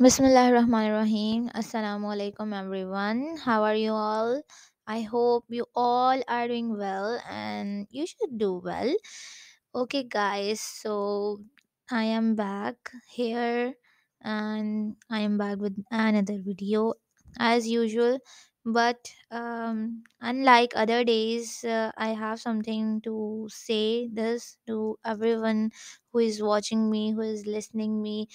Bismillahirrahmanirrahim. Assalamualaikum everyone. How are you all? I hope you all are doing well and you should do well. Okay guys, so I am back here and I am back with another video as usual but um, unlike other days uh, i have something to say this to everyone who is watching me who is listening me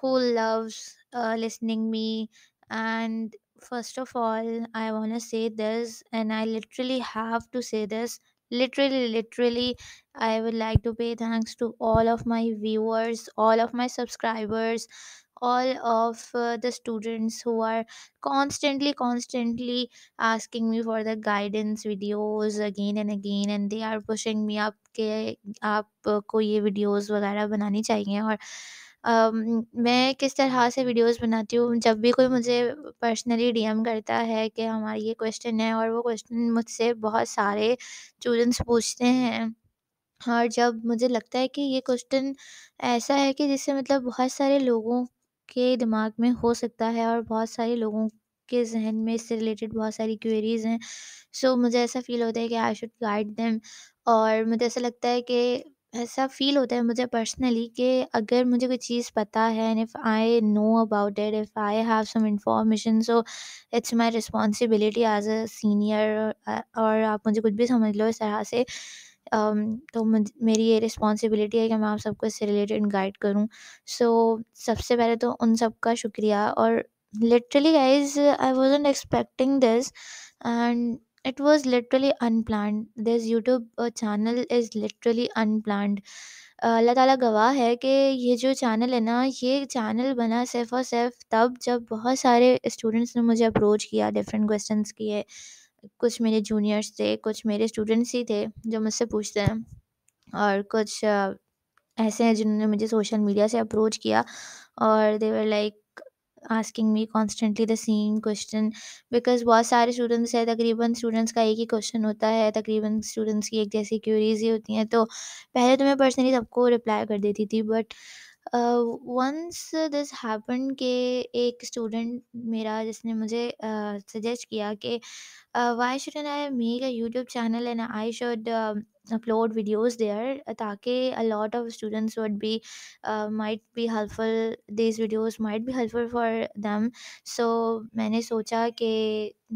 who loves uh, listening me and first of all i want to say this and i literally have to say this literally literally i would like to pay thanks to all of my viewers all of my subscribers all of uh, the students who are constantly constantly asking me for the guidance videos again and again and they are pushing me up ke aapko ye videos वगैरह बनानी चाहिए और मैं किस तरह से videos बनाती हूँ जब भी कोई मुझे पर्सनली डीएम करता है कि हमारा ये क्वेश्चन है और वो क्वेश्चन मुझसे बहुत सारे स्टूडेंट्स पूछते हैं और जब मुझे लगता है कि ये क्वेश्चन ऐसा है कि जिससे मतलब बहुत सारे लोगों के दिमाग में हो सकता है और बहुत सारे लोगों के जहन में इससे रिलेटेड बहुत सारी क्वेरीज हैं सो मुझे ऐसा फील होता है कि आई शुड गाइड देम और मुझे ऐसा लगता है कि ऐसा फ़ील होता है मुझे पर्सनली कि अगर मुझे कोई चीज़ पता है and if I know about it, if I have some information so it's my responsibility as a senior और आप मुझे कुछ भी समझ लो इस तरह से तो मुझ मेरी ये रिस्पॉन्सिबिलिटी है कि मैं आप सबको इससे रिलेटेड गाइड करूँ। सो सबसे पहले तो उन सब का शुक्रिया और literally guys I was expecting this and it was literally unplanned this youtube uh, channel is literally unplanned Allah Taala गवाह है कि ये जो चैनल है ना ये चैनल बना सिर्फ़ और सिर्फ़ तब जब बहुत सारे स्टूडेंट्स ने मुझे अप्रोच किया डिफरेंट क्वेश्चंस किए कुछ मेरे जूनियर्स थे कुछ मेरे स्टूडेंट्स ही थे जो मुझसे पूछते हैं और कुछ ऐसे हैं जिन्होंने मुझे सोशल मीडिया से अप्रोच किया और they were like asking me constantly the same question because बहुत सारे स्टूडेंट्स हैं तकरीबन स्टूडेंट्स का एक ही क्वेश्चन होता है तकरीबन स्टूडेंट्स की एक जैसी क्यूरीज ही होती हैं तो पहले तो मैं पर्सनली सबको रिप्लाई कर देती थी बट वंस दिस हैपन के एक स्टूडेंट मेरा जिसने मुझे सजेस्ट uh, किया कि why shouldn't I make a YouTube channel and I should upload videos there ताकि a lot of students would be might be helpful this videos might be helpful for them so मैंने सोचा कि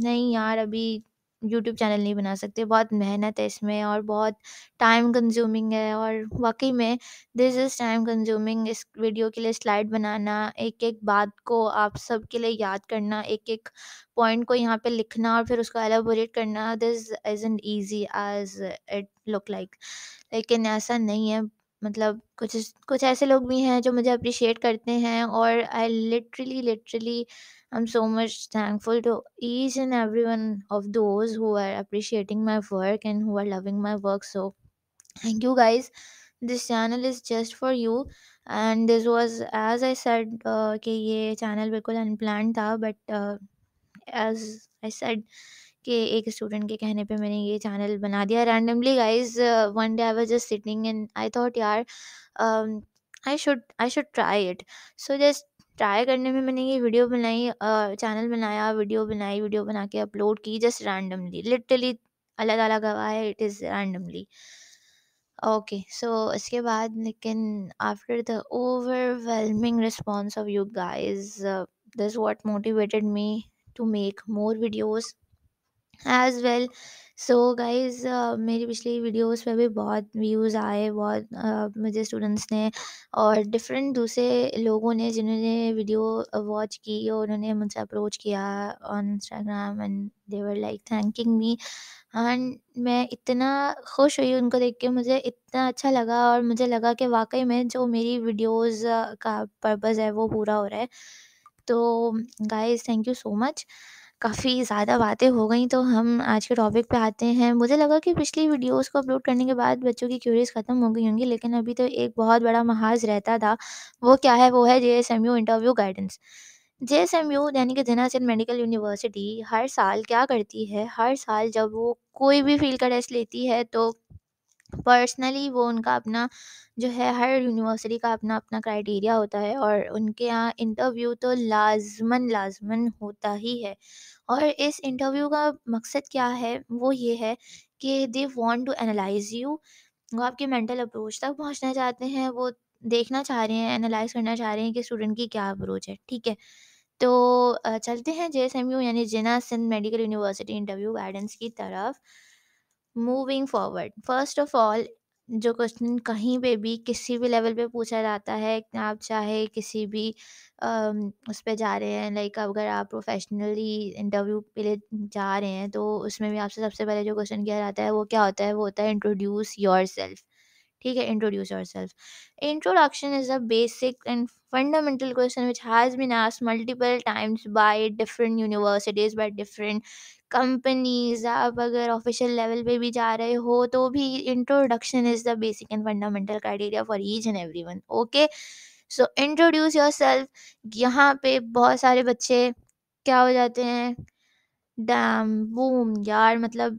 नहीं यार अभी YouTube channel नहीं बना सकते बहुत मेहनत है इसमें और बहुत टाइम कंज्यूमिंग है और वाकई में दिस इज़ टाइम कंज्यूमिंग इस वीडियो के लिए स्लाइड बनाना एक एक बात को आप सब के लिए याद करना एक एक पॉइंट को यहाँ पे लिखना और फिर उसको एलेबोरेट करना this is an easy as it look like लेकिन ऐसा नहीं है मतलब कुछ कुछ ऐसे लोग भी हैं जो मुझे अप्रिशिएट करते हैं और I literally literally I am so much thankful to each and every one of those who are appreciating my work and who are loving my work so thank you guys this channel is just for you and this was as I said कि ये channel बिल्कुल unplanned था but as I said कि एक student के कहने पे मैंने ये चैनल बना दिया randomly guys one day I was just sitting and I thought यार I should I should try it so just try करने में मैंने ये वीडियो बनाई चैनल uh, बनाया वीडियो बनाई वीडियो बना के अपलोड की जस्ट रैंडमली लिटरली अल्लाह ताला गवाह है it is randomly okay so इसके बाद लेकिन after the overwhelming response of you guys this what motivated me to make more videos as well so guys मेरी पिछली वीडियोस पे भी बहुत व्यूज़ आए बहुत uh, मुझे स्टूडेंट्स ने और डिफरेंट दूसरे लोगों ने जिन्होंने वीडियो वॉच की और उन्होंने मुझसे अप्रोच किया on Instagram and they were like thanking me and मैं इतना खुश हुई उनको देख के मुझे इतना अच्छा लगा और मुझे लगा कि वाकई में जो मेरी वीडियोस uh, का पर्पस है वो पूरा हो रहा है तो guys thank you so much काफ़ी ज़्यादा बातें हो गई तो हम आज के टॉपिक पे आते हैं मुझे लगा कि पिछली वीडियोस को अपलोड करने के बाद बच्चों की क्यूरीज ख़त्म हो गई होंगी लेकिन अभी तो एक बहुत बड़ा महाज रहता था वो क्या है वो है J interview guidance J S M U यानी कि जिना सिंह मेडिकल यूनिवर्सिटी हर साल क्या करती है हर साल जब वो कोई भी फील्ड का टेस्ट लेती है तो पर्सनली वो उनका अपना जो है हर यूनिवर्सिटी का अपना अपना क्राइटेरिया होता है और उनके यहाँ इंटरव्यू तो लाजमन लाजमन होता ही है और इस इंटरव्यू का मकसद क्या है वो ये है कि they want to analyse you वो आपके मेंटल अप्रोच तक पहुंचना चाहते हैं वो देखना चाह रहे हैं एनालाइज करना चाह रहे हैं कि स्टूडेंट की क्या अप्रोच है ठीक है तो चलते हैं जे यानी Jinnah Sindh medical university interview guidance की तरफ moving forward first of all जो क्वेश्चन कहीं पे भी किसी भी लेवल पे पूछा जाता है आप चाहे किसी भी आ, उस पर जा रहे हैं लाइक अगर आप प्रोफेशनली इंटरव्यू के लिए जा रहे हैं तो उसमें भी आपसे सबसे पहले जो क्वेश्चन किया जाता है वो क्या होता है वो होता है इंट्रोड्यूस योर सेल्फ ठीक है yourself introduction is a basic and fundamental question which has been asked multiple times by different universities by different companies आप अगर ऑफिशियल लेवल पे भी जा रहे हो तो भी introduction is the basic and fundamental criteria for each and every one okay so introduce yourself यहाँ पे बहुत सारे बच्चे क्या हो जाते हैं डैम बूम यार मतलब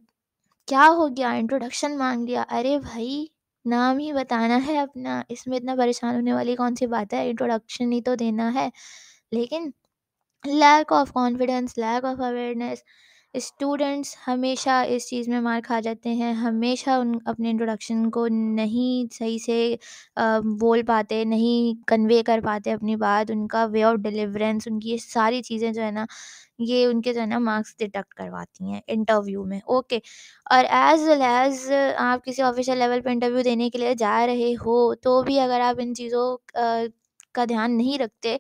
क्या हो गया इंट्रोडक्शन मांग लिया अरे भाई नाम ही बताना है अपना इसमें इतना परेशान होने वाली कौन सी बात है इंट्रोडक्शन ही तो देना है लेकिन lack of confidence lack of awareness students हमेशा इस चीज़ में मार खा जाते हैं हमेशा उन अपने इंट्रोडक्शन को नहीं सही से बोल पाते नहीं कन्वे कर पाते अपनी बात उनका वे ऑफ डिलीवरेंस उनकी ये सारी चीज़ें जो है ना ये उनके जो है ना मार्क्स डिटेक्ट करवाती हैं इंटरव्यू में ओके और एज वेल एज आप किसी ऑफिशियल लेवल पर इंटरव्यू देने के लिए जा रहे हो तो भी अगर आप इन चीज़ों का ध्यान नहीं रखते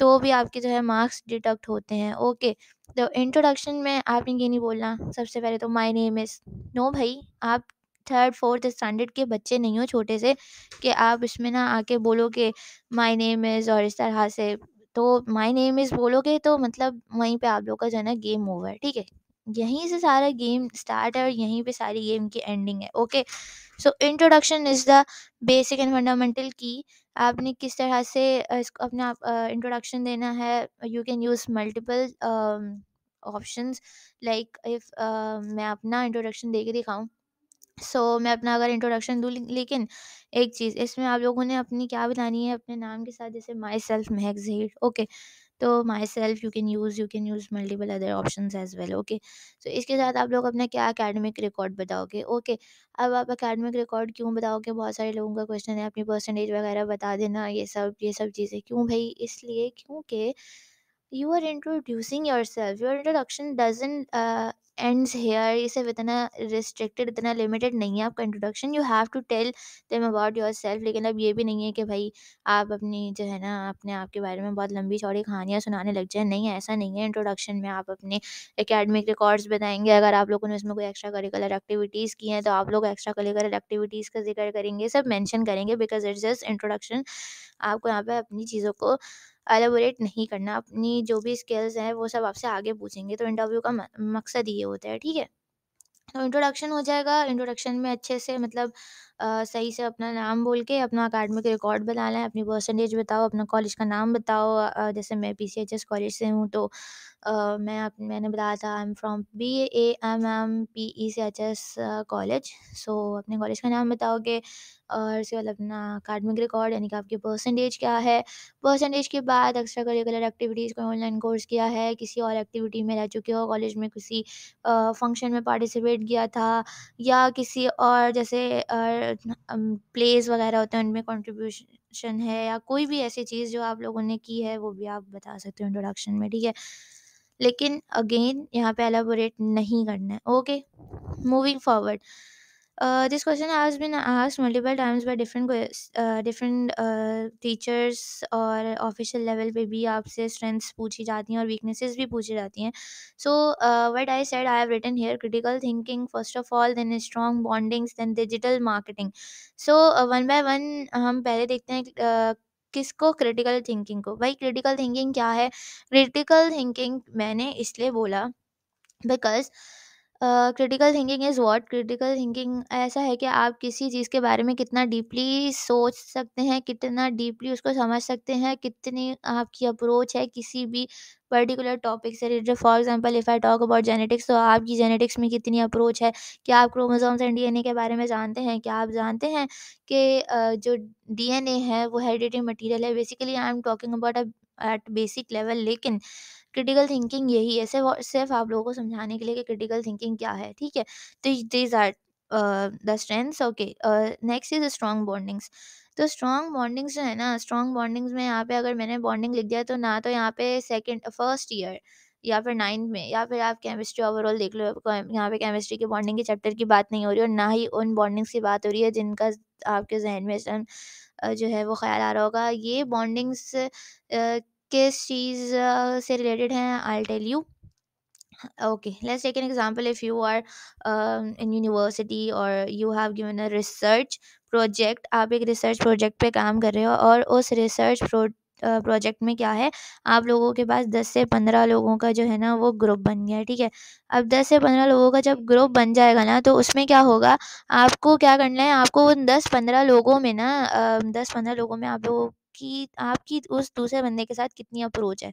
तो भी आपके जो है मार्क्स डिटेक्ट होते हैं ओके तो इंट्रोडक्शन में आपने ये नहीं बोलना सबसे पहले तो माय नेम इज़ नो भाई आप थर्ड फोर्थ स्टैंडर्ड के बच्चे नहीं हो छोटे से कि आप इसमें ना आके बोलो कि माय नेम इज़ और इस तरह से तो माय नेम इज़ बोलोगे तो मतलब वहीं पे आप लोग का जो है ना गेम ओवर ठीक है यहीं से सारा गेम स्टार्ट है और यहीं पे सारी गेम की एंडिंग है okay so introduction is the basic and fundamental की आपने किस तरह से इसको अपना इंट्रोडक्शन देना है you can use multiple option like if मैं अपना इंट्रोडक्शन दे के दिखाऊँ सो so, मैं अपना अगर इंट्रोडक्शन दूँ लेकिन एक चीज़ इसमें आप लोगों ने अपनी क्या बतानी है अपने नाम के साथ जैसे माई सेल्फ महक जहीर ओके तो myself you can use you can use multiple other option as well okay so इसके साथ आप लोग अपना क्या अकेडमिक रिकॉर्ड बताओगे ओके okay. अब आप अकेडमिक रिकॉर्ड क्यों बताओगे बहुत सारे लोगों का क्वेश्चन है अपनी परसेंटेज वगैरह बता देना ये सब ये सब चीज़ें क्यों भाई इसलिए क्योंकि you are introducing yourself your introduction doesn't ends here ये सब इतना रिस्ट्रिक्टेड इतना लिमिटेड नहीं है आपका introduction you have to tell them about yourself लेकिन अब ये भी नहीं है कि भाई आप अपनी जो है ना अपने आप के बारे में बहुत लंबी चौड़ी कहानियाँ सुनाने लग जाए नहीं ऐसा नहीं है इंट्रोडक्शन में आप अपने एकेडमिक रिकॉर्ड्स बताएंगे अगर आप लोगों ने उसमें कोई एक्स्ट्रा करिकुलर एक्टिविटीज़ की हैं तो आप लोग एक्स्ट्रा करिकुलर एक्टिविटीज़ का जिक्र करेंगे सब मैंशन करेंगे बिकॉज इट्स जस्ट इंट्रोडक्शन आपको यहाँ पर अपनी चीज़ों को एलेबोरेट नहीं करना अपनी जो भी स्किल्स हैं वो सब आपसे आगे पूछेंगे तो इंटरव्यू का मकसद ये होता है ठीक है तो इंट्रोडक्शन हो जाएगा इंट्रोडक्शन में अच्छे से मतलब आ, सही से अपना नाम बोल के अपना अकेडमिक रिकॉर्ड बना लें अपनी परसेंटेज बताओ अपना कॉलेज का नाम बताओ आ, जैसे मैं P C H S college से हूँ तो आ, मैं आप मैंने बताया था I am from B A M M P E C H S college so अपने कॉलेज का नाम बताओगे और उसके बाद अपना अकाडमिक रिकॉर्ड यानी कि आपकी परसेंटेज क्या है परसेंटेज के बाद एक्स्ट्रा करिकुलर एक्टिविटीज़ कोई ऑनलाइन कोर्स किया है किसी और एक्टिविटी में रह चुके हो कॉलेज में किसी फंक्शन में पार्टिसिपेट किया था या किसी और जैसे प्लेस वगैरह होते हैं उनमें कॉन्ट्रीब्यूशन है या कोई भी ऐसी चीज़ जो आप लोगों ने की है वो भी आप बता सकते हो इंट्रोडक्शन में ठीक है लेकिन अगेन यहाँ पे एलाबोरेट नहीं करना है okay moving forward Uh, question question has been multiple times times different different teachers और ऑफिशियल लेवल पे भी आपसे स्ट्रेंथ्स पूछी जाती हैं और वीकनेसेस भी पूछी जाती हैं so what I said I have written here critical thinking first of all then strong bondings then digital marketing so one by one हम पहले देखते हैं uh, किसको क्रिटिकल थिंकिंग को भाई क्रिटिकल थिंकिंग क्या है क्रिटिकल थिंकिंग मैंने इसलिए बोला because critical thinking is what critical thinking ऐसा है कि आप किसी चीज़ के बारे में कितना डीपली सोच सकते हैं, कितना डीपली उसको समझ सकते हैं, कितनी आपकी अप्रोच है किसी भी पर्टिकुलर टॉपिक से related. For example if I talk about genetics तो आपकी जेनेटिक्स में कितनी अप्रोच है? क्या आप क्रोमोसोम्स एंड डीएनए के बारे में जानते हैं? क्या आप जानते हैं कि जो डीएनए है वो हेरिडिटरी मटेरियल है? Basically I am talking about at basic level लेकिन क्रिटिकल थिंकिंग यही है सिर्फ सिर्फ आप लोगों को समझाने के लिए कि क्रिटिकल थिंकिंग क्या है ठीक है तो these are the strengths okay next is strong bondings तो स्ट्रॉन्ग बॉन्डिंग्स जो है ना स्ट्रॉन्ग बॉन्डिंग्स में यहाँ पे अगर मैंने बॉन्डिंग लिख दिया तो ना तो यहाँ पे सेकेंड फर्स्ट ईयर या फिर नाइन्थ में या फिर आप केमिस्ट्री ओवरऑल देख लो यहाँ पे केमिस्ट्री के बॉन्डिंग के चैप्टर की बात नहीं हो रही और ना ही उन बॉन्डिंग्स की बात हो रही है जिनका आपके जहन में जो है वो ख्याल आ रहा होगा ये बॉन्डिंग्स किस चीज़ से रिलेटेड हैं I tell you okay let's take an example if you are in university और you have given a research project आप एक रिसर्च प्रोजेक्ट पे काम कर रहे हो और उस रिसर्च pro, प्रोजेक्ट में क्या है आप लोगों के पास दस से पंद्रह लोगों का जो है ना वो ग्रुप बन गया ठीक है अब दस से पंद्रह लोगों का जब ग्रुप बन जाएगा ना तो उसमें क्या होगा आपको क्या करना है आपको उन दस पंद्रह लोगों में ना दस पंद्रह लोगों में आप लोगों कि आपकी उस दूसरे बंदे के साथ कितनी अप्रोच है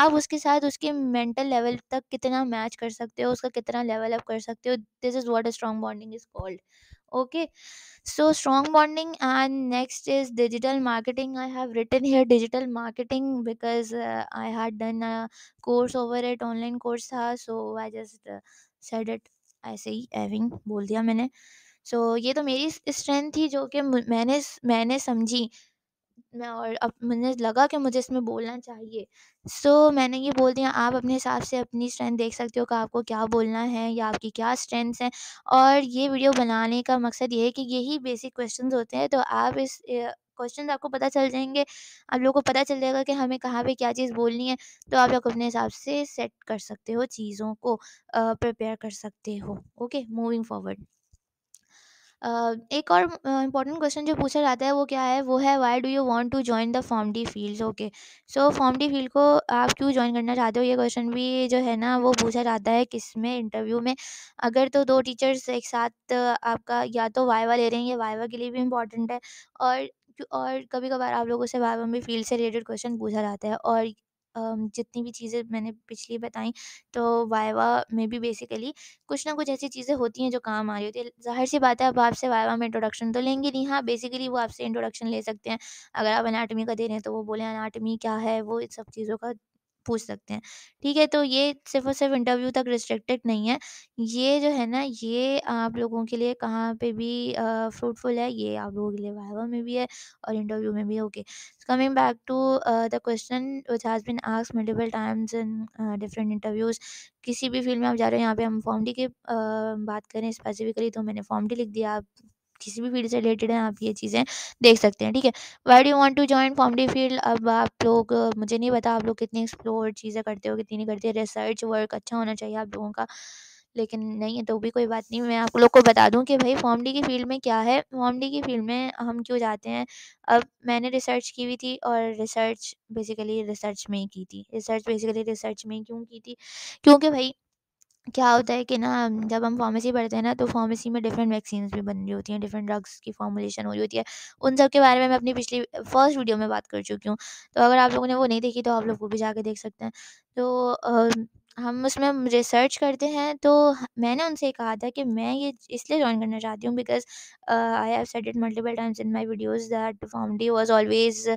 आप उसके साथ उसके मेंटल लेवल तक कितना मैच कर सकते हो उसका कितना लेवल अप कर सकते हो this is what strong bonding is called okay so strong bonding and next is digital marketing I have written here digital marketing because I had done course over it online course था so I just said it ऐसे ही एविंग बोल दिया मैंने सो so, ये तो मेरी strength थी जो कि मैंने मैंने समझी मैं और अब मुझे लगा कि मुझे इसमें बोलना चाहिए सो so, मैंने ये बोल दिया आप अपने हिसाब से अपनी स्ट्रेंथ देख सकते हो कि आपको क्या बोलना है या आपकी क्या स्ट्रेंथ्स हैं और ये वीडियो बनाने का मकसद ये है कि यही बेसिक क्वेश्चन होते हैं तो आप इस क्वेश्चन आपको पता चल जाएंगे आप लोगों को पता चल जाएगा कि हमें कहाँ पे क्या चीज़ बोलनी है तो आप लोग अपने हिसाब से सेट कर सकते हो चीज़ों को प्रिपेयर कर सकते हो ओके मूविंग फॉरवर्ड एक और इम्पॉर्टेंट क्वेश्चन जो पूछा जाता है वो क्या है वो है why do you want to join the pharm D field okay so pharm D field को आप क्यों ज्वाइन करना चाहते हो ये क्वेश्चन भी जो है ना वो पूछा जाता है किस में इंटरव्यू में अगर तो दो टीचर्स एक साथ आपका या तो वाइवा ले रहे हैं ये वाइवा के लिए भी इम्पॉर्टेंट है और और कभी कभार आप लोगों से वाइवा में फील्ड से रिलेटेड क्वेश्चन पूछा जाता है और जितनी भी चीज़ें मैंने पिछली बताई तो वाइवा में भी बेसिकली कुछ ना कुछ ऐसी चीज़ें होती हैं जो काम आ रही होती है। ज़ाहिर-सी बात है अब आपसे वाइवा में इंट्रोडक्शन तो लेंगे नहीं। हाँ, बेसिकली वो आपसे इंट्रोडक्शन ले सकते हैं। अगर आप अनाटमी का दे रहे हैं तो वो बोले अनाटमी क्या है? वो इन सब चीज़ों का पूछ सकते हैं ठीक है तो ये सिर्फ और सिर्फ इंटरव्यू तक रिस्ट्रिक्टेड नहीं है ये जो है ना ये आप लोगों के लिए कहाँ पे भी फ्रूटफुल है ये आप लोगों के लिए वाइवा में भी है और इंटरव्यू में भी okay coming back to the question which has been ask multiple times in different interviews किसी भी फील्ड में आप जा रहे हो यहाँ पे हम फॉर्म डी की uh, बात करें स्पेसिफिकली तो मैंने फॉर्म डी लिख दिया आप किसी भी फील्ड से रिलेटेड हैं आप ये चीज़ें देख सकते हैं ठीक है why do want to join comedy field अब आप लोग मुझे नहीं पता आप लोग कितनी एक्सप्लोर चीज़ें करते हो कितनी नहीं करते हो रिसर्च वर्क अच्छा होना चाहिए आप लोगों का लेकिन नहीं है तो भी कोई बात नहीं मैं आप लोग को बता दूं कि भाई फॉर्म डी की फील्ड में क्या है फॉर्म डी की फील्ड में हम क्यों जाते हैं अब मैंने रिसर्च की हुई थी और रिसर्च बेसिकली रिसर्च में ही की थी रिसर्च बेसिकली रिसर्च में ही क्यों की थी क्योंकि भाई क्या होता है कि ना जब हम फार्मेसी पढ़ते हैं ना तो फार्मेसी में डिफरेंट वैक्सीन भी बन रही होती हैं डिफरेंट ड्रग्स की फॉर्मुलेशन हो रही होती है उन सब के बारे में मैं अपनी पिछली फर्स्ट वीडियो में बात कर चुकी हूँ तो अगर आप लोगों ने वो नहीं देखी तो आप लोग वो भी जाके देख सकते हैं तो हम उसमें रिसर्च करते हैं तो मैंने उनसे कहा था कि मैं ये इसलिए ज्वाइन करना चाहती हूँ because I have said it multiple times in my videos that pharm D was always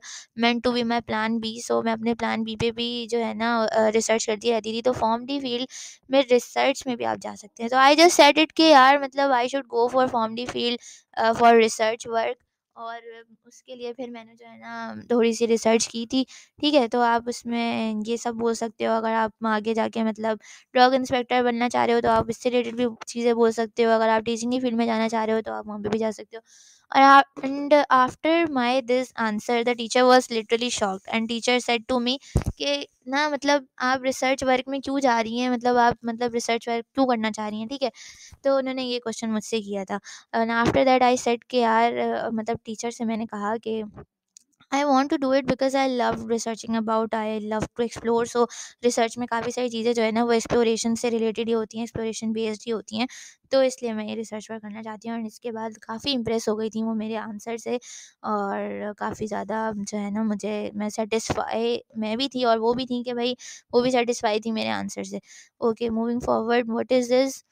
meant to be my plan B so मैं अपने प्लान बी पे भी जो है ना रिसर्च रिसर्च करती रहती थी तो डी फील्ड में रिसर्च में भी आप जा सकते हैं तो आई जस्ट सेट इट कि यार मतलब I should go for D field for research work और उसके लिए फिर मैंने जो है ना थोड़ी सी रिसर्च की थी ठीक है तो आप उसमें ये सब बोल सकते हो अगर आप आगे जाके मतलब ड्रग इंस्पेक्टर बनना चाह रहे हो तो आप इससे रिलेटेड भी चीज़ें बोल सकते हो अगर आप टीचिंग की फील्ड में जाना चाह रहे हो तो आप वहाँ पर भी जा सकते हो and after my this answer the teacher was literally shocked and teacher said to me कि ना मतलब आप रिसर्च वर्क में क्यों जा रही हैं मतलब आप मतलब रिसर्च वर्क क्यों करना चाह रही हैं ठीक है तो उन्होंने ये क्वेश्चन मुझसे किया था and after that I said कि यार मतलब टीचर से मैंने कहा कि I want to do it because I love researching about I love to explore so research में काफ़ी सारी चीज़ें जो है ना वो एक्सप्लोरेशन से रिलेटेड ही होती हैं एक्सप्लोरेशन बेस्ड ही होती हैं तो इसलिए मैं ये रिसर्च वर्क करना चाहती हूँ और इसके बाद काफ़ी इंप्रेस हो गई थी वो मेरे आंसर से और काफ़ी ज़्यादा जो है ना मुझे मैं सेटिस्फाई मैं भी थी और वो भी थी कि भाई वो भी सेटिस्फाई थी मेरे आंसर से okay moving forward what is this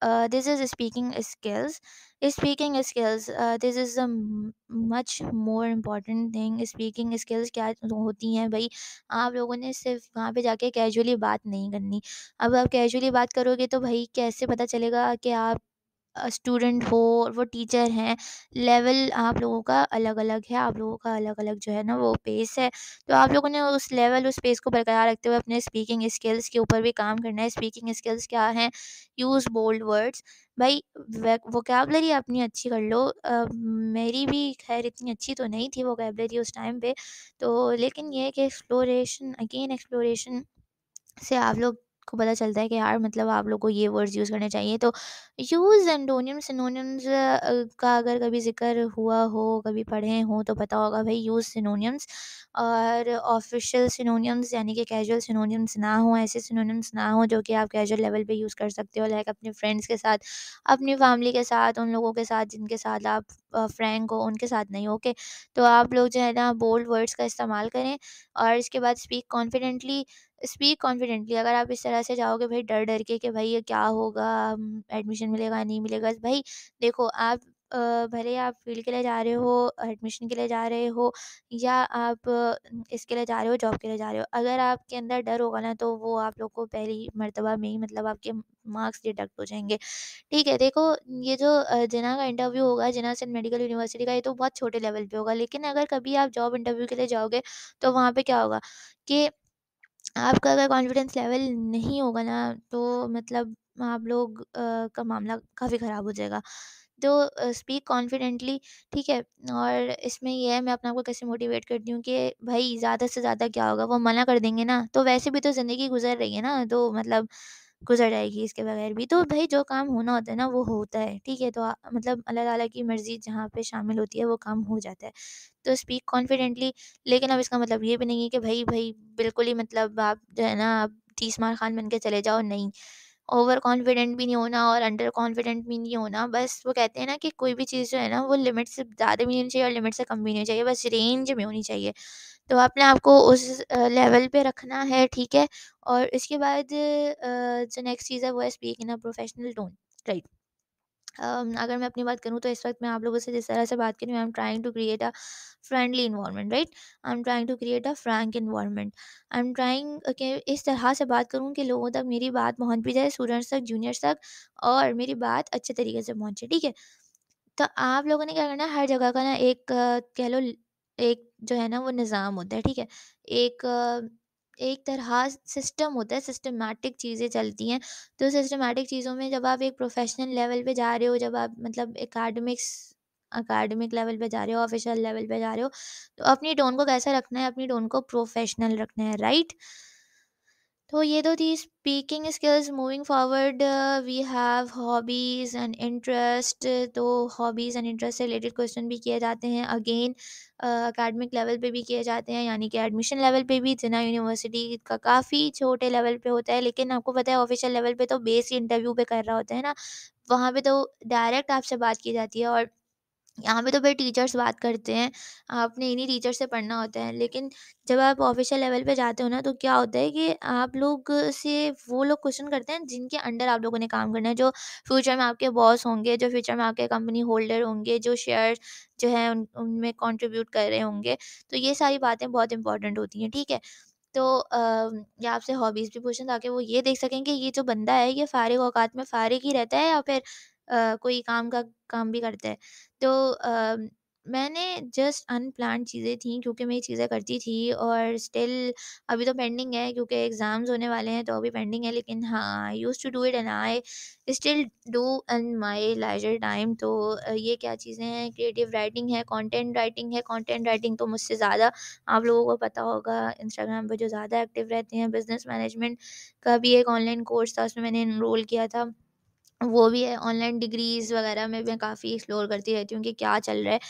uh, this is speaking skills speaking skills uh, this is a much more important thing speaking skills क्या होती हैं भाई आप लोगों ने सिर्फ वहाँ पे जाके कैजुअली बात नहीं करनी अब आप कैजुअली बात करोगे तो भाई कैसे पता चलेगा कि आप स्टूडेंट हो और वो टीचर हैं लेवल आप लोगों का अलग अलग है आप लोगों का अलग अलग जो है ना वो पेस है तो आप लोगों ने उस लेवल उस पेस को बरकरार रखते हुए अपने स्पीकिंग स्किल्स के ऊपर भी काम करना है स्पीकिंग स्किल्स क्या हैं यूज़ बोल्ड वर्ड्स भाई वोकेबलरी अपनी अच्छी कर लो आ, मेरी भी खैर इतनी अच्छी तो नहीं थी वोकेबलरी उस टाइम पे तो लेकिन ये है कि एक्सप्लोरेशन अगेन एक्सप्लोरेशन से आप लोग को पता चलता है कि यार मतलब आप लोग को ये वर्ड्स यूज़ करने चाहिए तो यूज़ एंडोनियम सिनोनियम का अगर कभी जिक्र हुआ हो कभी पढ़े हो तो पता होगा भाई यूज़ सिनोनियम्स और ऑफिशियल सिनोनियम्स यानी कि कैजुअल सिनोनियम्स ना हो ऐसे सिनोनियम्स ना हो जो कि आप कैजुअल लेवल पे यूज़ कर सकते हो लाइक अपने फ्रेंड्स के साथ अपनी फैमिली के साथ उन लोगों के साथ जिनके साथ आप फ्रेंक हो उनके साथ नहीं ओके तो आप लोग जो है ना बोल्ड वर्ड्स का इस्तेमाल करें और इसके बाद स्पीक कॉन्फिडेंटली स्पीक कॉन्फिडेंटली अगर आप इस तरह से जाओगे भाई डर डर के कि भाई ये क्या होगा एडमिशन मिलेगा नहीं मिलेगा भाई देखो आप भले आप फील्ड के लिए जा रहे हो एडमिशन के लिए जा रहे हो या आप इसके लिए जा रहे हो जॉब के लिए जा रहे हो अगर आपके अंदर डर होगा ना तो वो आप लोग को पहली मरतबा में ही मतलब आपके मार्क्स डिडक्ट हो जाएंगे ठीक है देखो ये जो जिना का इंटरव्यू होगा जिना सेंट मेडिकल यूनिवर्सिटी का ये तो बहुत छोटे लेवल पे होगा लेकिन अगर कभी आप जॉब इंटरव्यू के लिए जाओगे तो वहाँ पे क्या होगा कि आपका अगर कॉन्फिडेंस लेवल नहीं होगा ना तो मतलब आप लोग आ, का मामला काफ़ी ख़राब हो जाएगा तो स्पीक कॉन्फिडेंटली ठीक है और इसमें यह है मैं अपने आप को कैसे मोटिवेट करती हूँ कि भाई ज़्यादा से ज़्यादा क्या होगा वो मना कर देंगे ना तो वैसे भी तो ज़िंदगी गुजर रही है ना तो मतलब गुजर जाएगी इसके बगैर भी तो भाई जो काम होना होता है ना वो होता है ठीक है तो आ, मतलब अल्लाह ताला की मर्ज़ी जहाँ पे शामिल होती है वो काम हो जाता है तो स्पीक कॉन्फिडेंटली लेकिन अब इसका मतलब ये भी नहीं है कि भाई भाई बिल्कुल ही मतलब आप जो है ना आप तीस मार खान बन के चले जाओ नहीं ओवर कॉन्फिडेंट भी नहीं होना और अंडर कॉन्फिडेंट भी नहीं होना बस वो कहते हैं ना कि कोई भी चीज़ जो है ना वो लिमिट से ज़्यादा भी नहीं होनी चाहिए और लिमिट से कम भी नहीं होनी चाहिए बस रेंज में होनी चाहिए तो अपने आपको उस लेवल पे रखना है ठीक है और इसके बाद जो नेक्स्ट चीज़ है वो है speak in a professional tone right अगर मैं अपनी बात करूँ तो इस वक़्त मैं आप लोगों से जिस तरह से बात करूँ I am trying to create a friendly environment right I am trying to create a frank environment I am trying इस तरह से बात करूँ कि लोगों तक मेरी बात पहुँच भी जाए स्टूडेंट्स तक जूनियर्स तक और मेरी बात अच्छे तरीके से पहुँचे ठीक है तो आप लोगों ने क्या करना है हर जगह का ना एक कह लो एक जो है ना वो निज़ाम होता है ठीक है एक एक तरह सिस्टम होता है सिस्टमैटिक चीज़ें चलती हैं तो सिस्टमैटिक चीज़ों में जब आप एक प्रोफेशनल लेवल पे जा रहे हो जब आप मतलब एकेडमिक्स अकेडमिक लेवल पे जा रहे हो ऑफिशियल लेवल पे जा रहे हो तो अपनी टोन को कैसा रखना है अपनी टोन को प्रोफेशनल रखना है राइट तो ये तो थी speaking skills moving forward we have hobbies and interest तो हॉबीज़ एंड इंटरेस्ट से रिलेटेड क्वेश्चन भी किए जाते हैं अगेन अकेडमिक लेवल पे भी किए जाते हैं यानी कि एडमिशन लेवल पे भी जिना यूनिवर्सिटी का काफ़ी छोटे लेवल पे होता है लेकिन आपको पता है ऑफिशियल लेवल पे तो बेस इंटरव्यू पे कर रहा होता है ना वहाँ पे तो डायरेक्ट आपसे बात की जाती है और यहाँ पे तो भाई टीचर्स बात करते हैं आपने इन्हीं टीचर से पढ़ना होता है लेकिन जब आप ऑफिशियल लेवल पे जाते हो ना तो क्या होता है कि आप लोग से वो लोग क्वेश्चन करते हैं जिनके अंडर आप लोगों ने काम करना है जो फ्यूचर में आपके बॉस होंगे जो फ्यूचर में आपके कंपनी होल्डर होंगे जो शेयर जो है उन उनमें कॉन्ट्रीब्यूट कर रहे होंगे तो ये सारी बातें बहुत इंपॉर्टेंट होती हैं ठीक है तो या आपसे हॉबीज़ भी पूछें ताकि वो ये देख सकें कि ये जो बंदा है ये फ़ारिग अवकात में फ़ारिग ही रहता है या फिर कोई काम का काम भी करता है। तो आ, मैंने जस्ट अनप्लान्ड चीज़ें थी क्योंकि मैं ये चीज़ें करती थी और स्टिल अभी तो पेंडिंग है क्योंकि एग्ज़ाम्स होने वाले हैं तो अभी पेंडिंग है लेकिन हाँ, I to do it and I still do in my leisure time तो ये क्या चीज़ें हैं क्रिएटिव राइटिंग है, कंटेंट राइटिंग है, कंटेंट राइटिंग तो मुझसे ज़्यादा आप लोगों को पता होगा इंस्टाग्राम पर जो ज़्यादा एक्टिव रहते हैं, बिज़नेस मैनेजमेंट का भी एक ऑनलाइन कोर्स था उसमें मैंने इनरोल किया था। वो भी है ऑनलाइन डिग्रीज़ वगैरह में मैं काफ़ी एक्सप्लोर करती रहती हूँ कि क्या चल रहा है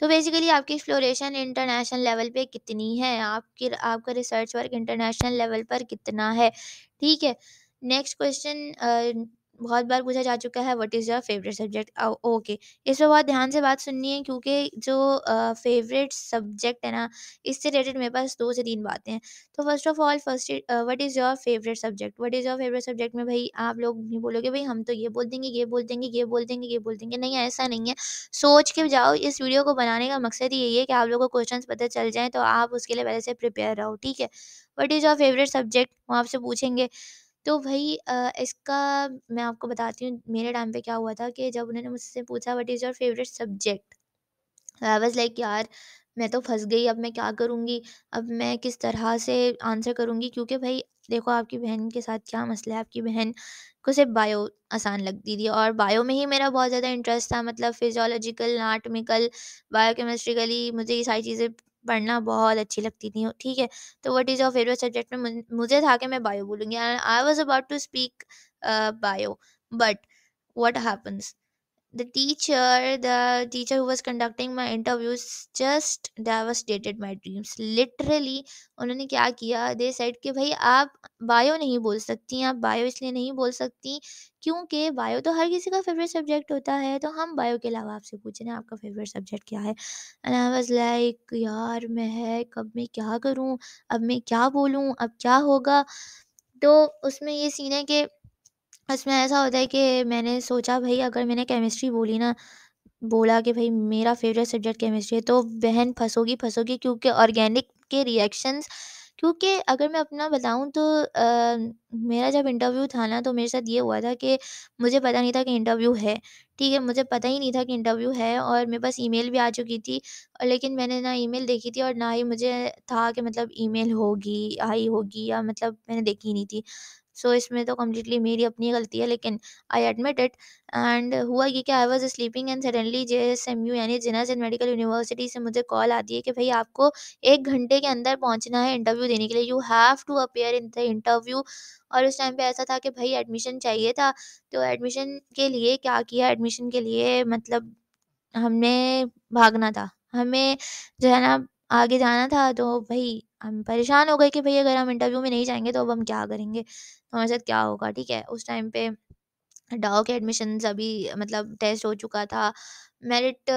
तो बेसिकली आपकी एक्सप्लोरेशन इंटरनेशनल लेवल पे कितनी है आपकी आपका रिसर्च वर्क इंटरनेशनल लेवल पर कितना है ठीक है नेक्स्ट क्वेश्चन बहुत बार पूछा जा चुका है what is your favourite subject okay इस पर बहुत ध्यान से बात सुननी है क्योंकि जो फेवरेट सब्जेक्ट है ना इससे रिलेटेड मेरे पास दो से तीन बातें हैं तो first of all first what is your favourite subject what is your favourite subject में भाई आप लोग नहीं बोलोगे भाई हम तो ये बोल देंगे ये बोल देंगे ये बोल देंगे ये बोल देंगे नहीं ऐसा नहीं है सोच के जाओ इस वीडियो को बनाने का मकसद यही है कि आप लोगों को क्वेश्चन पता चल जाएँ तो आप उसके लिए पहले से प्रिपेयर रहो ठीक है what is your favourite subject वो आपसे पूछेंगे तो भाई अ, इसका मैं आपको बताती हूँ मेरे टाइम पे क्या हुआ था कि जब उन्होंने मुझसे पूछा what is your favourite subject? I was like यार मैं तो फंस गई अब मैं क्या करूँगी? अब मैं किस तरह से आंसर करूँगी? क्योंकि भाई देखो आपकी बहन के साथ क्या मसला है आपकी बहन को सिर्फ़ बायो आसान लगती थी और बायो में ही मेरा बहुत ज़्यादा इंटरेस्ट था मतलब फिज़ियोलॉजिकल, नाटमिकल बायो केमिस्ट्रिकली मुझे ये सारी चीज़ें पढ़ना बहुत अच्छी लगती थी ठीक है तो what is your favourite subject में मुझे था कि मैं बायो बोलूँगी I was about to speak bio but what happens the teacher the teacher who was conducting my interviews just devastated my dreams literally उन्होंने क्या किया दे said कि भाई आप बायो नहीं बोल सकती आप बायो इसलिए नहीं बोल सकती क्योंकि बायो तो हर किसी का फेवरेट सब्जेक्ट होता है तो हम बायो के अलावा आपसे पूछ रहे हैं आपका फेवरेट सब्जेक्ट क्या है एंड आई वाज लाइक यार मैं है कब मैं क्या करूँ अब मैं क्या बोलूँ अब क्या होगा तो उसमें ये सीन है कि उसमें ऐसा होता है कि मैंने सोचा भाई अगर मैंने केमिस्ट्री बोली ना बोला कि भाई मेरा फेवरेट सब्जेक्ट केमिस्ट्री है तो बहन फंसोगी फंसोगी क्योंकि ऑर्गेनिक के रिएक्शंस क्योंकि अगर मैं अपना बताऊं तो आ, मेरा जब इंटरव्यू था ना तो मेरे साथ ये हुआ था कि मुझे पता नहीं था कि इंटरव्यू है ठीक है मुझे पता ही नहीं था कि इंटरव्यू है और मेरे पास ईमेल भी आ चुकी थी और लेकिन मैंने ना ईमेल देखी थी और ना ही मुझे था कि मतलब ईमेल होगी आई होगी या मतलब मैंने देखी नहीं थी सो इसमें तो कम्प्लीटली मेरी अपनी गलती है लेकिन आई एडमिट इट एंड हुआ ये कि I was sleeping and suddenly J S M U यानी जिना सिंह मेडिकल यूनिवर्सिटी से मुझे कॉल आती है कि भाई आपको एक घंटे के अंदर पहुँचना है इंटरव्यू देने के लिए you have to appear in the interview और उस टाइम पे ऐसा था कि भाई एडमिशन चाहिए था तो एडमिशन के लिए क्या किया एडमिशन के लिए मतलब हमने भागना था हमें जो है ना आगे जाना था तो भाई हम परेशान हो गए कि भाई अगर हम इंटरव्यू में नहीं जाएंगे तो अब हम क्या करेंगे तो हमारे साथ क्या होगा ठीक है उस टाइम पे डाओ के एडमिशन अभी मतलब टेस्ट हो चुका था मेरिट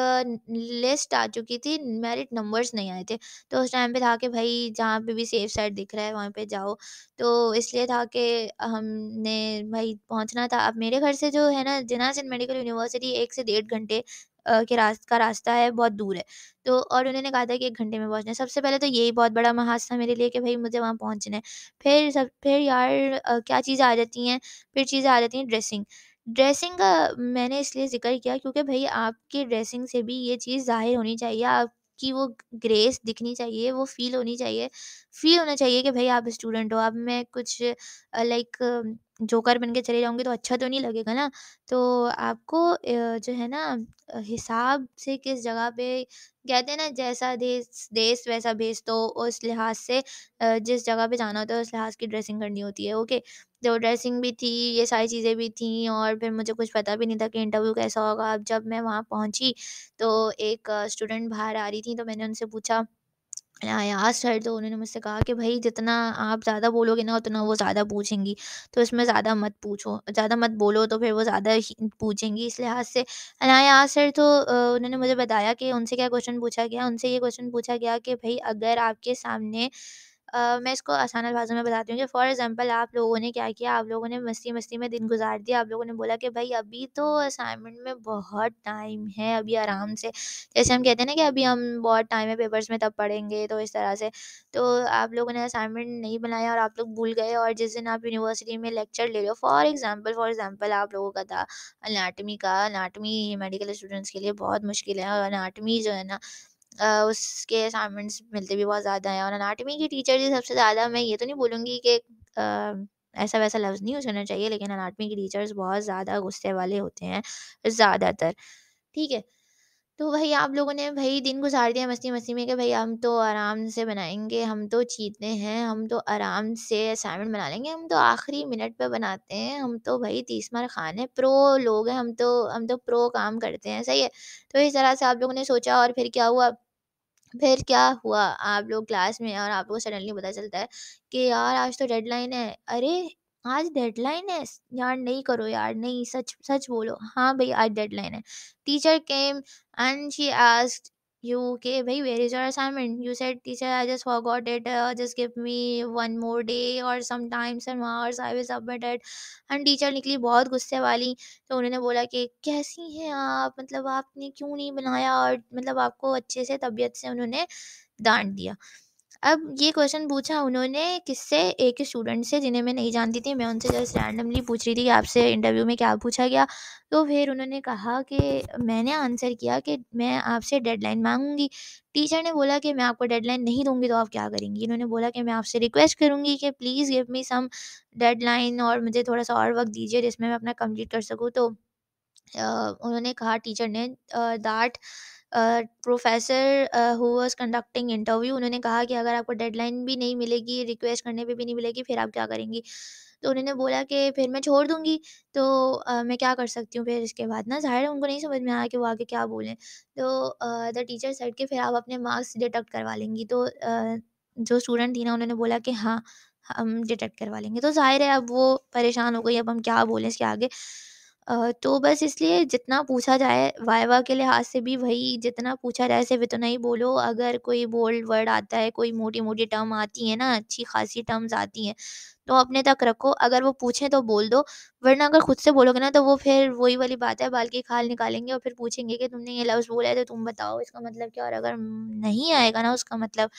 लिस्ट आ चुकी थी मेरिट नंबर्स नहीं आए थे तो उस टाइम पे था कि भाई जहाँ पे भी सेफ साइड दिख रहा है वहाँ पे जाओ तो इसलिए था कि हमने भाई पहुँचना था अब मेरे घर से जो है ना जिना सिंह मेडिकल यूनिवर्सिटी एक से डेढ़ घंटे के रास्ते का रास्ता है बहुत दूर है तो और उन्होंने कहा था कि एक घंटे में पहुँचना है। सबसे पहले तो यही बहुत बड़ा महाज़ था मेरे लिए कि भाई मुझे वहाँ पहुँचना है। फिर सब फिर यार क्या चीज़ें आ जाती हैं, फिर चीज़ें आ जाती हैं ड्रेसिंग। ड्रेसिंग का मैंने इसलिए ज़िक्र किया क्योंकि भाई आपकी ड्रेसिंग से भी ये चीज़ ज़ाहिर होनी चाहिए, आपकी वो ग्रेस दिखनी चाहिए, वो फ़ील होनी चाहिए। फ़ील होना चाहिए कि भाई आप स्टूडेंट हो, आप मैं कुछ लाइक जोकर बन के चले जाऊँगी तो अच्छा तो नहीं लगेगा ना। तो आपको जो है ना हिसाब से किस जगह पे कहते हैं ना जैसा देश देश वैसा भेज तो उस लिहाज़ से जिस जगह पे जाना होता है उस लिहाज़ की ड्रेसिंग करनी होती है, ओके। तो ड्रेसिंग भी थी, ये सारी चीज़ें भी थी और फिर मुझे कुछ पता भी नहीं था कि इंटरव्यू कैसा होगा। अब जब मैं वहाँ पहुँची तो एक स्टूडेंट बाहर आ रही थी तो मैंने उनसे पूछा आयास her तो उन्होंने मुझसे कहा कि भाई जितना आप ज़्यादा बोलोगे ना उतना वो ज़्यादा पूछेंगी। तो इसमें ज़्यादा मत पूछो ज़्यादा मत बोलो तो फ़िर वो ज़्यादा ही पूछेंगी इस लिहाज़ से एंड आई तो उन्होंने मुझे बताया कि उनसे क्या क्वेश्चन पूछा गया, उनसे ये क्वेश्चन पूछा गया कि भाई अगर आपके सामने मैं इसको आसान अल्फाज़ों में बताती हूँ कि फ़ॉर एग्जांपल आप लोगों ने क्या किया, आप लोगों ने मस्ती-मस्ती में दिन गुज़ार दिया, आप लोगों ने बोला कि भाई अभी तो असाइनमेंट में बहुत टाइम है, अभी आराम से जैसे हम कहते हैं ना कि अभी हम बहुत टाइम है पेपर्स में तब पढ़ेंगे, तो इस तरह से। तो आप लोगों ने असाइनमेंट नहीं बनाया और आप लोग भूल गए और जिस दिन आप यूनिवर्सिटी में लेक्चर ले रहे हो फ़ॉर एग्ज़ाम्पल फ़ॉर एग्ज़ाम्पल आप लोगों का था अनाटमी का, अनाटमी मेडिकल स्टूडेंट्स के लिए बहुत मुश्किल है और अनाटमी जो है ना उसके असाइनमेंट्स मिलते भी बहुत ज़्यादा हैं और अनाटमी की टीचर जी सबसे ज़्यादा मैं ये तो नहीं बोलूँगी कि ऐसा वैसा लफ्ज़ नहीं होना चाहिए लेकिन अनाटमी के टीचर्स बहुत ज़्यादा गुस्से वाले होते हैं ज़्यादातर ठीक है तो भाई आप लोगों ने भाई दिन गुजार दिया मस्ती मस्ती में कि भाई हम तो आराम से बनाएंगे हम तो चीते हैं, हम तो आराम से असाइनमेंट बना लेंगे, हम तो आखिरी मिनट पे बनाते हैं, हम तो भाई तीस मार खान है प्रो लोग हैं हम तो हम तो प्रो काम करते हैं, सही है। तो इस तरह से आप लोगों ने सोचा और फिर क्या हुआ? फिर क्या हुआ? आप लोग क्लास में आप और को सडनली पता चलता है कि यार आज तो डेडलाइन है। अरे! आज डेडलाइन है यार नहीं करो यार नहीं सच सच बोलो हाँ भाई आज डेडलाइन है teacher came and she ask you के भाई where is your assignment you said teacher I just forgot it just give me one more day और some times and hours I way submitted and teacher निकली बहुत गुस्से वाली तो उन्होंने बोला कि कैसी हैं आप मतलब आपने क्यों नहीं बनाया और मतलब आपको अच्छे से तबीयत से उन्होंने डांट दिया अब ये क्वेश्चन पूछा उन्होंने किससे एक स्टूडेंट से जिन्हें मैं नहीं जानती थी मैं उनसे जस्ट रैंडमली पूछ रही थी कि आपसे इंटरव्यू में क्या पूछा गया तो फिर उन्होंने कहा कि मैंने आंसर किया कि मैं आपसे डेडलाइन मांगूंगी टीचर ने बोला कि मैं आपको डेडलाइन नहीं दूंगी तो आप क्या करेंगी इन्होंने बोला कि मैं आपसे रिक्वेस्ट करूंगी कि please give me some deadline और मुझे थोड़ा सा और वक्त दीजिए जिसमें मैं अपना कम्प्लीट कर सकूँ तो उन्होंने कहा टीचर ने that professor who was conducting interview उन्होंने कहा कि अगर आपको डेडलाइन भी नहीं मिलेगी रिक्वेस्ट करने पे भी नहीं मिलेगी फिर आप क्या करेंगी तो उन्होंने बोला कि फिर मैं छोड़ दूँगी तो आ, मैं क्या कर सकती हूँ फिर इसके बाद ना ज़ाहिर है उनको नहीं समझ में आया कि वो आगे क्या बोलें तो द टीचर सेट के फिर आप अपने मार्क्स डिटेक्ट करवा लेंगी तो आ, जो स्टूडेंट थी ना उन्होंने बोला कि हाँ हम डिटेक्ट करवा लेंगे तो ज़ाहिर है अब वो परेशान हो गई अब हम क्या बोलें इसके आगे तो बस इसलिए जितना पूछा जाए वाइवा के लिहाज से भी वही जितना पूछा जाए सिर्फ इतना ही बोलो अगर कोई बोल्ड वर्ड आता है, कोई मोटी-मोटी टर्म आती है ना, अच्छी खासी टर्म्स आती हैं, तो अपने तक रखो। अगर वो पूछें तो बोल दो, वरना अगर खुद से बोलोगे ना तो वो फिर वही वाली बात है बाल की खाल निकालेंगे और फिर पूछेंगे कि तुमने ये लफ्ज़ बोला है तो तुम बताओ इसका मतलब क्या और अगर नहीं आएगा ना उसका मतलब,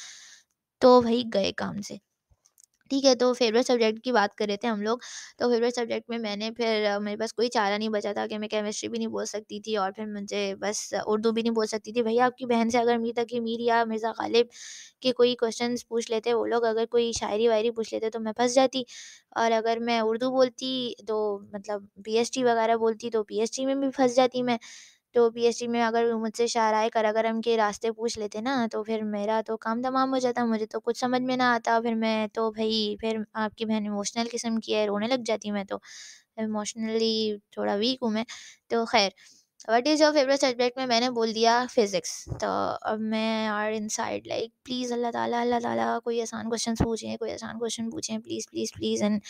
तो वही गए काम से। ठीक है तो फेवरेट सब्जेक्ट की बात कर रहे थे हम लोग तो फेवरेट सब्जेक्ट में मैंने फिर मेरे पास कोई चारा नहीं बचा था कि मैं केमिस्ट्री भी नहीं बोल सकती थी और फिर मुझे बस उर्दू भी नहीं बोल सकती थी भैया आपकी बहन से अगर मीर तक मीर या मिर्ज़ा गालिब के कोई क्वेश्चन पूछ लेते वो लोग अगर कोई शायरी वायरी पूछ लेते तो मैं फंस जाती और अगर मैं उर्दू बोलती तो मतलब पी वगैरह बोलती तो पी में भी फंस जाती मैं तो पीएचडी में अगर मुझसे शाहराय कराकरम के रास्ते पूछ लेते ना तो फिर मेरा तो काम तमाम हो जाता मुझे तो कुछ समझ में ना आता फिर मैं तो भाई फिर आपकी बहन इमोशनल किस्म की है रोने लग जाती मैं तो इमोशनली थोड़ा वीक हूँ मैं तो खैर what is your favourite subject में मैंने बोल दिया फिज़िक्स तो अब मैं are inside like please अल्लाह ताला अल्लाह ताला कोई आसान क्वेश्चन पूछें कोई आसान क्वेश्चन पूछें प्लीज़ प्लीज़ प्लीज़ एंड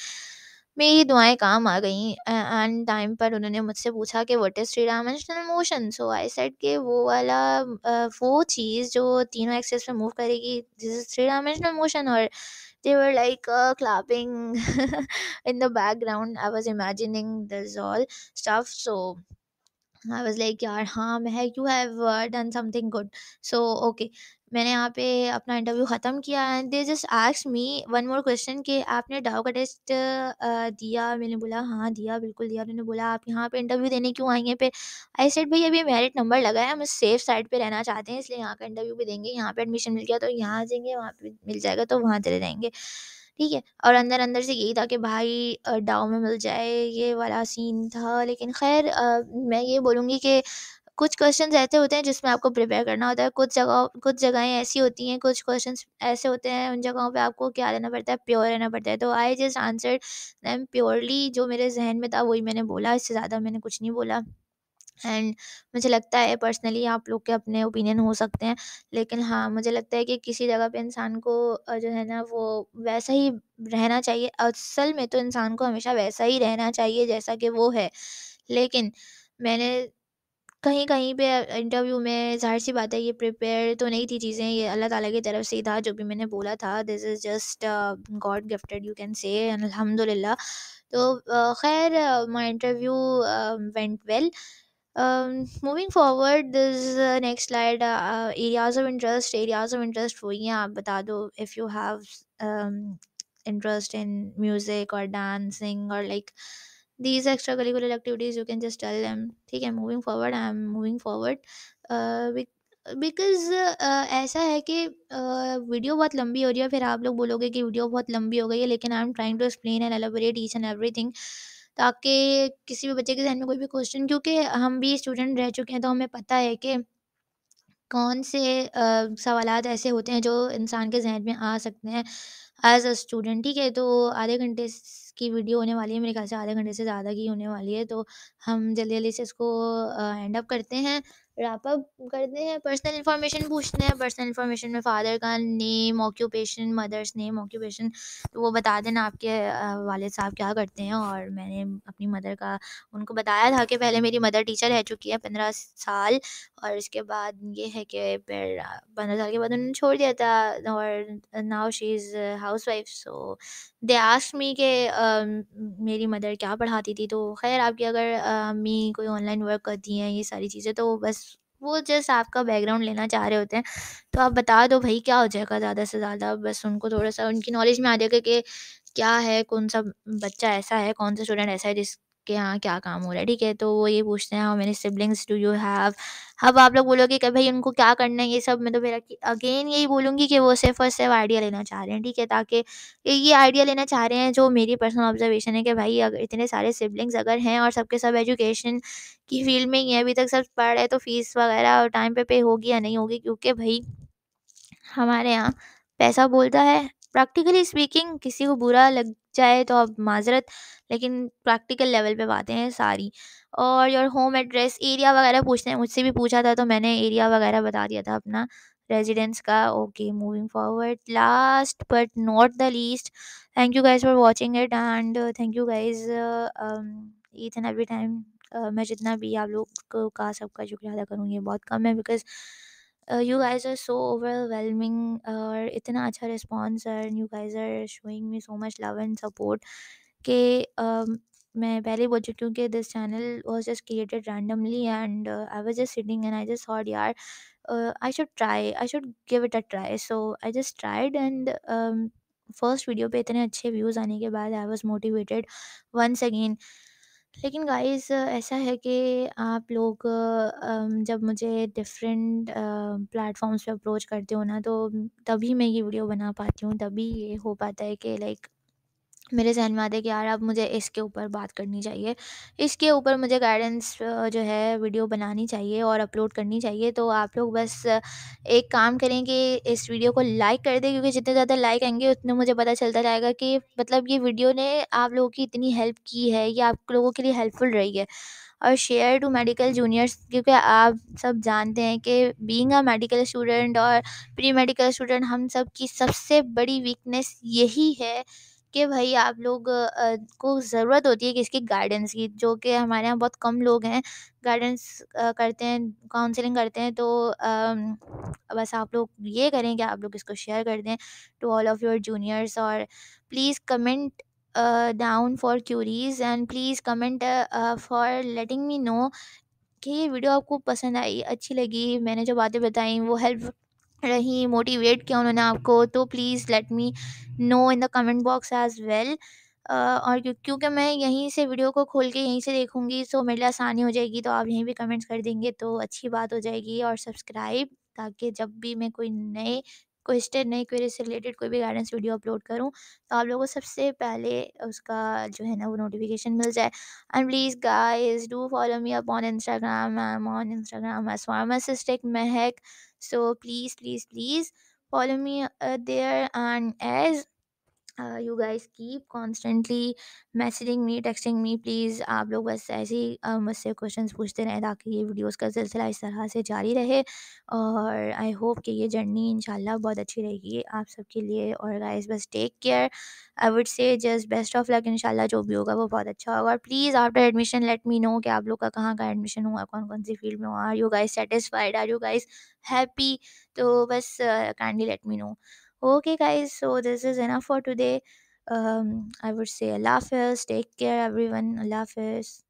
मेरी दुआएं काम आ गई एंड टाइम पर उन्होंने मुझसे पूछा कि what is three dimensional motion so I said के वो वाला वो चीज़ जो तीनों एक्सेस में मूव करेगी this is three dimensional motion और they were like clapping in the background I was imagining this all stuff so I was like यार हाँ मै you have done something good so okay मैंने यहाँ पे अपना इंटरव्यू ख़त्म किया and they just ask me one more question कि आपने डाव का टेस्ट दिया मैंने बोला हाँ दिया बिल्कुल दिया उन्होंने बोला आप यहाँ पे इंटरव्यू देने क्यों आई हैं पे आई सेड भाई अभी मेरिट नंबर लगा है हम सेफ साइड पे रहना चाहते हैं इसलिए यहाँ का इंटरव्यू भी देंगे यहाँ पे एडमिशन मिल गया तो यहाँ आ जाएंगे वहाँ पे मिल जाएगा तो वहाँ चले जाएंगे ठीक है और अंदर अंदर से यही था कि भाई डाव में मिल जाए ये वाला सीन था लेकिन खैर मैं ये बोलूँगी कि कुछ क्वेश्चन ऐसे होते हैं जिसमें आपको प्रिपेयर करना होता है कुछ जगह कुछ जगहें ऐसी होती हैं कुछ क्वेश्चन ऐसे होते हैं उन जगहों पे आपको क्या रहना पड़ता है प्योर रहना पड़ता है तो I just answer them purely जो मेरे जहन में था वही मैंने बोला इससे ज़्यादा मैंने कुछ नहीं बोला एंड मुझे लगता है पर्सनली आप लोग के अपने ओपिनियन हो सकते हैं लेकिन हाँ मुझे लगता है कि किसी जगह पे इंसान को जो है ना वो वैसा ही रहना चाहिए असल में तो इंसान को हमेशा वैसा ही रहना चाहिए जैसा कि वो है लेकिन मैंने कहीं कहीं पे इंटरव्यू में जाहिर सी बात है ये प्रिपेयर तो नहीं थी चीज़ें ये अल्लाह ताला की तरफ से ही था जो भी मैंने बोला था this is just God gifted you can say अल्हम्दुलिल्लाह तो uh, खैर my interview went well moving forward this next slide areas of interest areas of interest वही हैं आप बता दो if you have interest in music और डांसिंग और like like, these extra curricular activities you can just tell them ठीक है moving forward I am moving forward because ऐसा है कि वीडियो बहुत लंबी हो रही है फिर आप लोग बोलोगे कि वीडियो बहुत लंबी हो गई है लेकिन I am trying to explain and elaborate each and everything ताकि किसी भी बच्चे के जहन में कोई भी क्वेश्चन क्योंकि हम भी स्टूडेंट रह चुके हैं तो हमें पता है कि कौन से uh, सवाल ऐसे होते हैं जो इंसान के जहन में आ सकते हैं एज अ स्टूडेंट ठीक है तो आधे घंटे की वीडियो होने वाली है मेरे ख्याल से आधे घंटे से ज़्यादा की होने वाली है तो हम जल्दी जल्दी से इसको एंड अप करते हैं रैप अप करते हैं पर्सनल इन्फॉर्मेशन पूछते हैं पर्सनल इन्फॉर्मेशन में फ़ादर का name occupation mother's name occupation तो वो बता देना आपके वाले साहब क्या करते हैं और मैंने अपनी मदर का उनको बताया था कि पहले मेरी मदर टीचर रह चुकी है पंद्रह साल और इसके बाद ये है कि फिर पंद्रह साल के बाद उन्होंने छोड़ दिया था और now she is house wife so they ask me के मेरी मदर क्या पढ़ाती थी तो खैर आपकी अगर अम्मी कोई ऑनलाइन वर्क करती हैं ये सारी चीज़ें तो बस वो जस्ट आपका बैकग्राउंड लेना चाह रहे होते हैं तो आप बता दो भाई क्या हो जाएगा ज़्यादा से ज़्यादा बस उनको थोड़ा सा उनकी नॉलेज में आ जाएगा कि क्या है कौन सा बच्चा ऐसा है कौन सा स्टूडेंट ऐसा है जिस के यहाँ क्या काम हो रहा है ठीक है तो वो ये पूछते हैं हाँ, मेरे सिबलिंग्स डू यू हैव अब आप लोग बोलोगे कि भाई उनको क्या करना है ये सब मैं तो मेरा अगेन यही बोलूँगी कि वो सिर्फ और सिर्फ आइडिया लेना चाह रहे हैं ठीक है ताकि ये आइडिया लेना चाह रहे हैं जो मेरी पर्सनल ऑब्जर्वेशन है कि भाई अगर इतने सारे सिबलिंग्स अगर हैं और सबके सब एजुकेशन की फील्ड में ही है अभी तक सब पढ़ रहे तो फ़ीस वगैरह और टाइम पे पे होगी या नहीं होगी क्योंकि भाई हमारे यहाँ पैसा बोलता है प्रैक्टिकली स्पीकिंग किसी को बुरा लग जाए तो आप माजरत लेकिन प्रैक्टिकल लेवल पे बातें हैं सारी और योर होम एड्रेस एरिया वगैरह पूछते हैं मुझसे भी पूछा था तो मैंने एरिया वगैरह बता दिया था अपना रेजिडेंस का okay moving forward last but not the least thank you guys for watching it and thank you guys each and every time मैं जितना भी आप लोग का सबका शुक्रिया अदा करूँगी बहुत कम है because Uh, you guys are so overwhelming or uh, itna acha response and you guys are showing me so much love and support ke um pehle bol chuki hu this channel was just created randomly and uh, i was just sitting and i just thought yaar uh, i should try i should give it a try so i just tried and um first video pe itne acche views aane ke baad i was motivated once again लेकिन guys ऐसा है कि आप लोग जब मुझे different platforms पे approach करते हो ना तो तभी मैं ये वीडियो बना पाती हूँ, तभी ये हो पाता है कि लाइक मेरे ज़हन में आते कि यार अब मुझे इसके ऊपर बात करनी चाहिए इसके ऊपर मुझे गाइडेंस जो है वीडियो बनानी चाहिए और अपलोड करनी चाहिए तो आप लोग बस एक काम करें कि इस वीडियो को लाइक कर दें क्योंकि जितने ज़्यादा लाइक आएंगे उतने मुझे पता चलता जाएगा कि मतलब ये वीडियो ने आप लोगों की इतनी हेल्प की है या आप लोगों के लिए हेल्पफुल रही है और शेयर टू मेडिकल जूनियर्स क्योंकि आप सब जानते हैं कि बीइंग अ मेडिकल स्टूडेंट और प्री मेडिकल स्टूडेंट हम सब की सबसे बड़ी वीकनेस यही है कि भाई आप लोग को ज़रूरत होती है किसकी गाइडेंस की जो कि हमारे यहाँ बहुत कम लोग हैं गाइडेंस करते हैं काउंसलिंग करते हैं तो बस आप लोग ये करें कि आप लोग इसको शेयर कर दें to all of your juniors और please comment down for queries and please comment for letting me know कि ये वीडियो आपको पसंद आई अच्छी लगी मैंने जो बातें बताई वो हेल्प रही मोटिवेट किया उन्होंने आपको तो please let me know in the comment box as well और क्योंकि मैं यहीं से वीडियो को खोल के यहीं से देखूंगी सो मेरे लिए आसानी हो जाएगी तो आप यहीं भी कमेंट्स कर देंगे तो अच्छी बात हो जाएगी और सब्सक्राइब ताकि जब भी मैं कोई नए क्वेश्चन नई क्वेरी से रिलेटेड कोई भी गाइडेंस वीडियो अपलोड करूं तो आप लोगों को सबसे पहले उसका जो है ना वो नोटिफिकेशन मिल जाए and please guys do follow me up on Instagram I'm on Instagram as pharmacistic Mahak so please please please follow me uh, there and as you guys keep constantly messaging me texting me please आप लोग बस ऐसे ही uh, मुझसे question पूछते रहें ताकि ये videos का सिलसिला इस तरह से जारी रहे और आई होप कि ये जर्नी इन बहुत अच्छी रहेगी आप सबके लिए और गाइस बस take care I would say just best of luck in जो भी होगा वो बहुत अच्छा होगा और please after admission let me know कि आप लोग का कहाँ का एडमिशन हुआ कौन कौन सी फील्ड में हुआ are you guys satisfied are you guys happy तो बस kindly let me know Okay, guys, so this is enough for today. Um, I would say a Hafiz. Take care, everyone. Allah Hafiz.